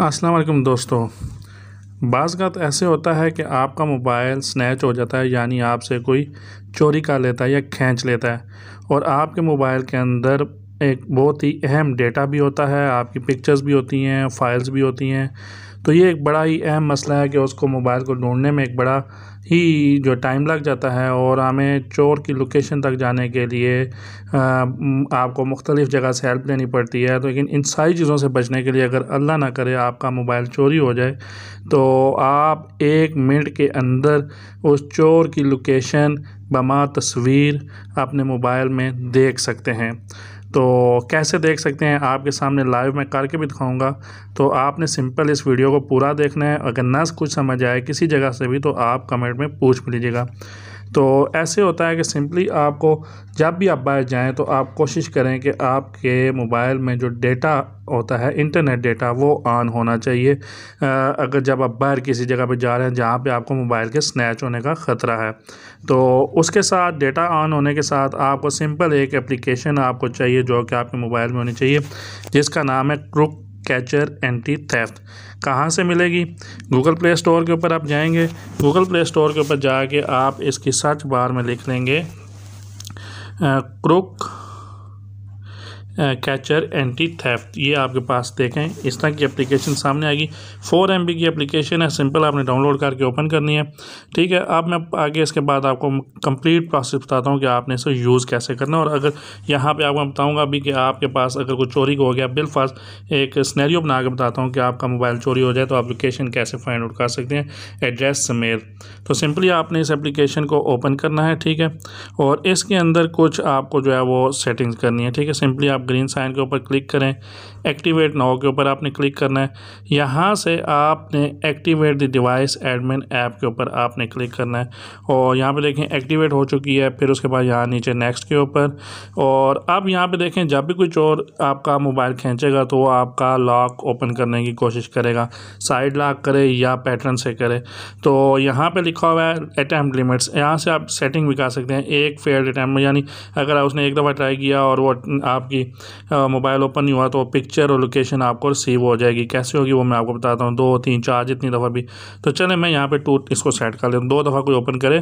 अस्सलाम वालेकुम दोस्तों बाज़ का तो ऐसे होता है कि आपका मोबाइल स्नैच हो जाता है यानी आपसे कोई चोरी कर लेता है या खींच लेता है और आपके मोबाइल के अंदर एक बहुत ही अहम डेटा भी होता है आपकी पिक्चर्स भी होती हैं फाइल्स भी होती हैं तो ये एक बड़ा ही अहम मसला है कि उसको मोबाइल को ढूंढने में एक बड़ा ही जो टाइम लग जाता है और हमें चोर की लोकेशन तक जाने के लिए आपको मुख्तलिफ़ जगह से हेल्प लेनी पड़ती है तो लेकिन इन सारी चीज़ों से बचने के लिए अगर अल्लाह ना करे आपका मोबाइल चोरी हो जाए तो आप एक मिनट के अंदर उस चोर की लोकेशन बमा तस्वीर अपने मोबाइल में देख सकते हैं तो कैसे देख सकते हैं आपके सामने लाइव मैं करके भी दिखाऊंगा तो आपने सिंपल इस वीडियो को पूरा देखना है अगर ना कुछ समझ आए किसी जगह से भी तो आप कमेंट में पूछ लीजिएगा तो ऐसे होता है कि सिंपली आपको जब भी आप बाहर जाएं तो आप कोशिश करें कि आपके मोबाइल में जो डेटा होता है इंटरनेट डेटा वो ऑन होना चाहिए आ, अगर जब आप बाहर किसी जगह पे जा रहे हैं जहाँ पे आपको मोबाइल के स्नैच होने का ख़तरा है तो उसके साथ डेटा ऑन होने के साथ आपको सिंपल एक एप्लीकेशन आपको चाहिए जो कि आपके मोबाइल में होनी चाहिए जिसका नाम है क्रुक कैचर एंटी थेफ्ट कहाँ से मिलेगी गूगल प्ले स्टोर के ऊपर आप जाएंगे गूगल प्ले स्टोर के ऊपर जाके आप इसकी सर्च बार में लिख लेंगे क्रुक कैचर एंटी थेफ्ट ये आपके पास देखें इस तरह की एप्लीकेशन सामने आएगी फोर एम की एप्लीकेशन है सिंपल आपने डाउनलोड करके ओपन करनी है ठीक है अब मैं आगे इसके बाद आपको कंप्लीट प्रोसेस बताता हूँ कि आपने इसे यूज़ कैसे करना और अगर यहाँ पर आपको बताऊँगा अभी कि आपके पास अगर कोई चोरी हो गया बिलफास एक स्नैरियो बना के बताता हूँ कि आपका मोबाइल चोरी हो जाए तो आप लोकेशन कैसे फाइंड आउट कर सकते हैं एड्रेस समेत तो सिंपली आपने इस एप्लीकेशन को ओपन करना है ठीक है और इसके अंदर कुछ आपको जो है वो सेटिंग्स करनी है ठीक है सिंपली आप ग्रीन साइन के ऊपर क्लिक करें एक्टिवेट नाउ के ऊपर आपने क्लिक करना है यहाँ से आपने activate the device admin app के ऊपर आपने क्लिक करना है और यहाँ पे देखें एक्टिवेट हो चुकी है फिर उसके बाद यहाँ नीचे नेक्स्ट के ऊपर और अब यहाँ पे देखें जब भी कुछ और आपका मोबाइल खींचेगा तो वो आपका लॉक ओपन करने की कोशिश करेगा साइड लॉक करे या पैटर्न से करे तो यहाँ पर लिखा हुआ है अटैम्प्ट लिमिट्स यहाँ से आप सेटिंग भी कर सकते हैं एक फेयर अटैम्प्ट यानी अगर उसने एक दफ़ा ट्राई किया और वो आपकी मोबाइल ओपन नहीं हुआ तो पिक्चर पिक्चर और लोकेशन आपको सेव हो जाएगी कैसे होगी वो मैं आपको बताता हूँ दो तीन चार जितनी दफ़ा भी तो चले मैं यहाँ पे टू इसको सेट कर लेता दो दफ़ा कोई ओपन करे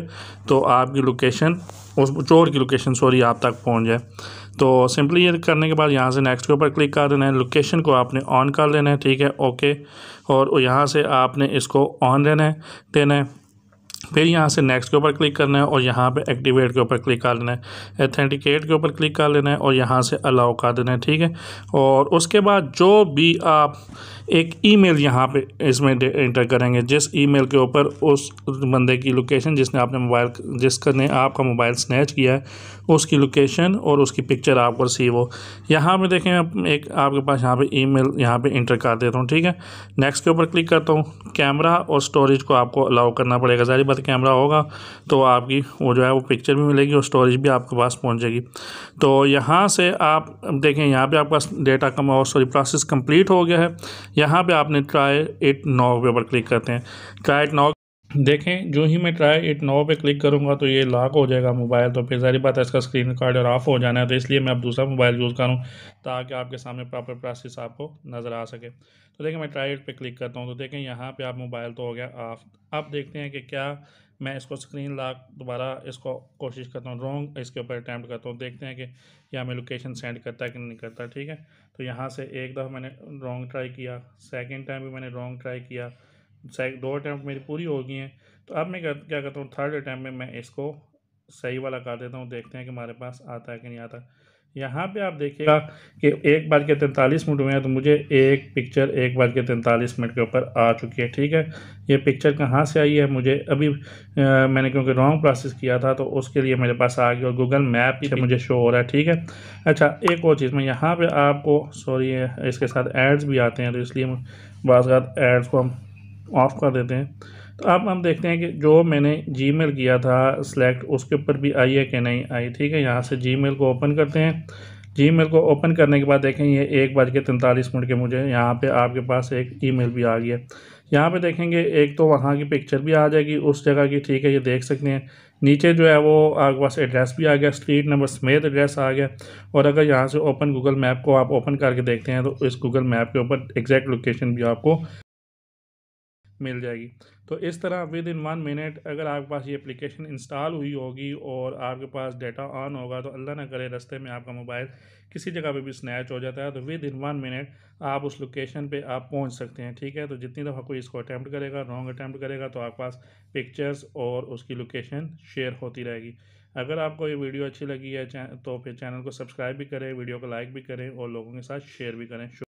तो आपकी लोकेशन उस चोर की लोकेशन सॉरी आप तक पहुँच जाए तो सिंपली ये करने के बाद यहाँ से नेक्स्ट के ऊपर क्लिक कर देना है लोकेशन को आपने ऑन कर लेना है ठीक है ओके और यहाँ से आपने इसको ऑन देना है देना है फिर यहाँ से नेक्स्ट के ऊपर क्लिक करना है और यहाँ पे एक्टिवेट के ऊपर क्लिक कर लेना है एथेंटिकेट के ऊपर क्लिक कर लेना है और यहाँ से अलाउ कर देना है ठीक है और उसके बाद जो भी आप एक ईमेल यहाँ पर इसमें इंटर करेंगे जिस ईमेल के ऊपर उस बंदे की लोकेशन जिसने आपने मोबाइल जिसका ने आपका मोबाइल स्नैच किया है उसकी लोकेशन और उसकी पिक्चर आपको रिसीव हो यहाँ पर देखें एक आपके पास यहाँ ई मेल यहाँ पे इंटर कर देता हूँ ठीक है नेक्स्ट के ऊपर क्लिक करता हूँ कैमरा और स्टोरेज को आपको अलाउ करना पड़ेगा जारी का कैमरा होगा तो आपकी वो जो है वो पिक्चर भी मिलेगी और स्टोरेज भी आपके पास पहुँच जाएगी तो यहाँ से आप देखें यहाँ पर आपका डेटा कम और सॉरी प्रोसेस कम्प्लीट हो गया है यहाँ पर आपने ट्राई इट नाव पे ऊपर क्लिक करते हैं ट्राई इट नाव देखें जो ही मैं ट्राई इट नाव पे क्लिक करूँगा तो ये लॉक हो जाएगा मोबाइल तो फिर जारी बात है इसका स्क्रीन कार्ड और ऑफ हो जाना है तो इसलिए मैं अब दूसरा मोबाइल यूज़ करूँ ताकि आपके सामने प्रॉपर प्रोसेस आपको नज़र आ सके तो देखें मैं ट्राई इट पे क्लिक करता हूँ तो देखें यहाँ पे आप मोबाइल तो हो गया ऑफ अब देखते हैं कि क्या मैं इसको स्क्रीन लॉक दोबारा इसको कोशिश करता हूँ रॉन्ग इसके ऊपर अटैम्प्ट करता हूँ देखते हैं कि यह हमें लोकेशन सेंड करता है कि नहीं करता ठीक है तो यहाँ से एक दफ़ा मैंने रॉन्ग ट्राई किया सेकेंड टाइम भी मैंने रॉन्ग ट्राई किया दो अटैम्प्ट मेरी पूरी हो गई हैं तो अब मैं क्या करता हूँ थर्ड अटैम्प्ट में मैं इसको सही वाला कर देता हूँ देखते हैं कि हमारे पास आता है कि नहीं आता यहाँ पे आप देखिएगा कि एक बार के तैंतालीस मिनट हुए हैं तो मुझे एक पिक्चर एक बार के तैंतालीस मिनट के ऊपर आ चुकी है ठीक है ये पिक्चर कहाँ से आई है मुझे अभी आ, मैंने क्योंकि रॉन्ग प्रोसेस किया था तो उसके लिए मेरे पास आ गया और गूगल मैप से मुझे शो हो रहा है ठीक है अच्छा एक और चीज़ में यहाँ पर आपको सॉरी इसके साथ एड्स भी आते हैं तो इसलिए बाज़ात एड्स को हम ऑफ़ कर देते हैं तो अब हम देखते हैं कि जो मैंने जी मेल किया था सेलेक्ट उसके ऊपर भी आई है कि नहीं आई ठीक है यहाँ से जी मेल को ओपन करते हैं जी मेल को ओपन करने के बाद देखें ये एक बज के तैंतालीस मिनट के मुझे यहाँ पे आपके पास एक ईमेल भी आ गया यहाँ पे देखेंगे एक तो वहाँ की पिक्चर भी आ जाएगी उस जगह की ठीक है ये देख सकते हैं नीचे जो है वो आपके पास एड्रेस भी आ गया स्ट्रीट नंबर समेत एड्रेस आ गया और अगर यहाँ से ओपन गूगल मैप को आप ओपन करके देखते हैं तो इस गूगल मैप के ऊपर एग्जैक्ट लोकेशन भी आपको मिल जाएगी तो इस तरह विद इन वन मिनट अगर आपके पास ये एप्लीकेशन इंस्टॉल हुई होगी और आपके पास डाटा ऑन होगा तो अल्लाह ना करे रस्ते में आपका मोबाइल किसी जगह पे भी स्नैच हो जाता है तो विद इन वन मिनट आप उस लोकेशन पे आप पहुंच सकते हैं ठीक है तो जितनी दफ़ा कोई इसको अटैम्प्ट करेगा रॉन्ग अटैम्प्ट करेगा तो आपके पास पिक्चर्स और उसकी लोकेशन शेयर होती रहेगी अगर आपको ये वीडियो अच्छी लगी है तो फिर चैनल को सब्सक्राइब भी करें वीडियो को लाइक भी करें और लोगों के साथ शेयर भी करें